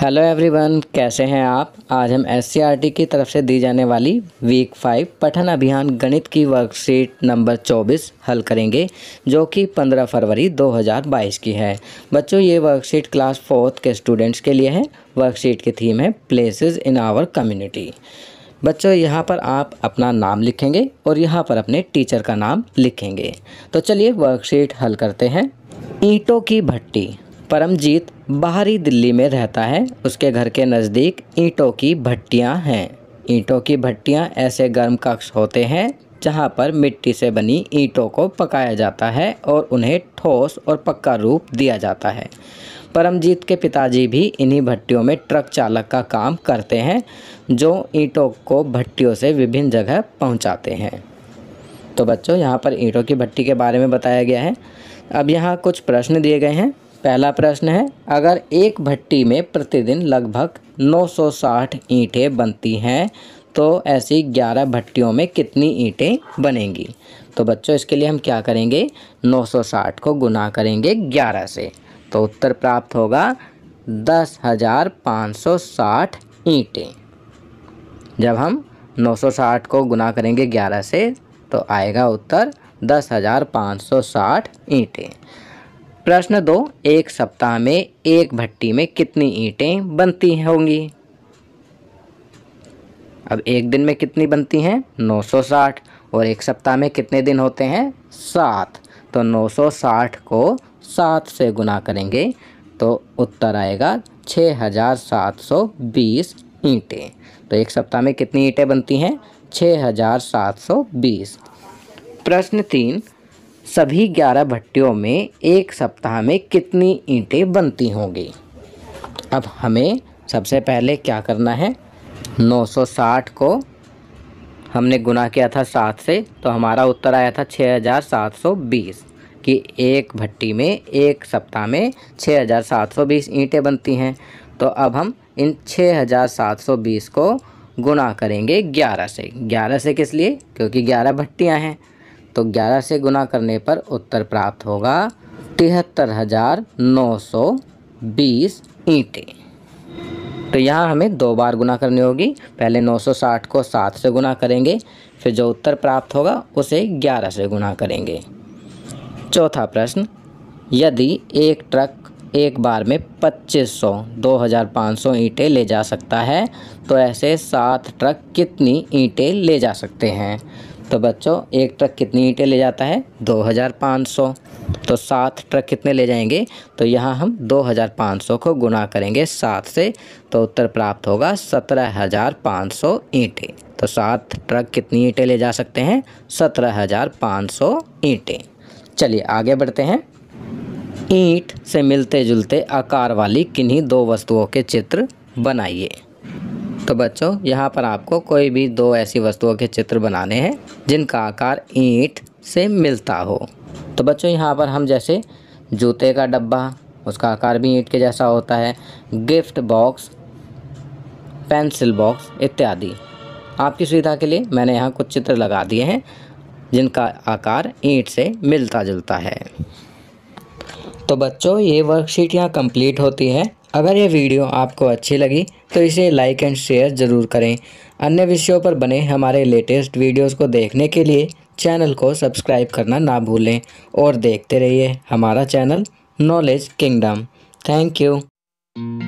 hello everyone कैसे हैं आप आज हम एस की तरफ से दी जाने वाली वीक फाइव पठन अभियान गणित की वर्कशीट नंबर 24 हल करेंगे जो कि 15 फरवरी 2022 की है बच्चों ये वर्कशीट क्लास फोर्थ के स्टूडेंट्स के लिए है वर्कशीट की थीम है प्लेसेस इन आवर कम्युनिटी बच्चों यहाँ पर आप अपना नाम लिखेंगे और यहाँ पर अपने टीचर का नाम लिखेंगे तो चलिए वर्कशीट हल करते हैं ईंटों की भट्टी परमजीत बाहरी दिल्ली में रहता है उसके घर के नज़दीक ईंटों की भट्टियाँ हैं ईंटों की भट्टियाँ ऐसे गर्म कक्ष होते हैं जहाँ पर मिट्टी से बनी ईंटों को पकाया जाता है और उन्हें ठोस और पक्का रूप दिया जाता है परमजीत के पिताजी भी इन्हीं भट्टियों में ट्रक चालक का काम करते हैं जो ईंटों को भट्टियों से विभिन्न जगह पहुँचाते हैं तो बच्चों यहाँ पर ईंटों की भट्टी के बारे में बताया गया है अब यहाँ कुछ प्रश्न दिए गए हैं पहला प्रश्न है अगर एक भट्टी में प्रतिदिन लगभग 960 ईंटें बनती हैं तो ऐसी 11 भट्टियों में कितनी ईंटें बनेंगी तो बच्चों इसके लिए हम क्या करेंगे 960 को गुना करेंगे 11 से तो उत्तर प्राप्त होगा दस हज़ार पाँच सौ साठ ईंटें जब हम 960 को गुना करेंगे 11 से तो आएगा उत्तर दस हज़ार पाँच सौ साठ ईंटें प्रश्न दो एक सप्ताह में एक भट्टी में कितनी ईंटें बनती होंगी अब एक दिन में कितनी बनती हैं 960 और एक सप्ताह में कितने दिन होते हैं सात तो 960 को सात से गुना करेंगे तो उत्तर आएगा 6720 ईंटें तो एक सप्ताह में कितनी ईंटें बनती हैं 6720 प्रश्न तीन सभी ग्यारह भट्टियों में एक सप्ताह में कितनी ईंटें बनती होंगी अब हमें सबसे पहले क्या करना है 960 को हमने गुना किया था सात से तो हमारा उत्तर आया था 6720 कि एक भट्टी में एक सप्ताह में 6720 ईंटें बनती हैं तो अब हम इन 6720 को गुना करेंगे 11 से 11 से किस लिए क्योंकि 11 भट्टियां हैं तो 11 से गुना करने पर उत्तर प्राप्त होगा तिहत्तर हज़ार नौ सौ बीस ईंटें तो यहाँ हमें दो बार गुना करनी होगी पहले 960 को 7 से गुना करेंगे फिर जो उत्तर प्राप्त होगा उसे 11 से गुना करेंगे चौथा प्रश्न यदि एक ट्रक एक बार में 2500 2500 ईंटें ले जा सकता है तो ऐसे सात ट्रक कितनी ईंटें ले जा सकते हैं तो बच्चों एक ट्रक कितनी ईंटें ले जाता है 2500 तो सात ट्रक कितने ले जाएंगे तो यहाँ हम 2500 को गुना करेंगे सात से तो उत्तर प्राप्त होगा 17500 ईंटें तो सात ट्रक कितनी ईंटें ले जा सकते हैं 17500 ईंटें चलिए आगे बढ़ते हैं ईंट से मिलते जुलते आकार वाली किन्हीं दो वस्तुओं के चित्र बनाइए तो बच्चों यहाँ पर आपको कोई भी दो ऐसी वस्तुओं के चित्र बनाने हैं जिनका आकार ईंट से मिलता हो तो बच्चों यहाँ पर हम जैसे जूते का डब्बा उसका आकार भी ईंट के जैसा होता है गिफ्ट बॉक्स पेंसिल बॉक्स इत्यादि आपकी सुविधा के लिए मैंने यहाँ कुछ चित्र लगा दिए हैं जिनका आकार ईंट से मिलता जुलता है तो बच्चों ये वर्कशीट यहाँ कंप्लीट होती है अगर ये वीडियो आपको अच्छी लगी तो इसे लाइक एंड शेयर ज़रूर करें अन्य विषयों पर बने हमारे लेटेस्ट वीडियोस को देखने के लिए चैनल को सब्सक्राइब करना ना भूलें और देखते रहिए हमारा channel knowledge kingdom thank you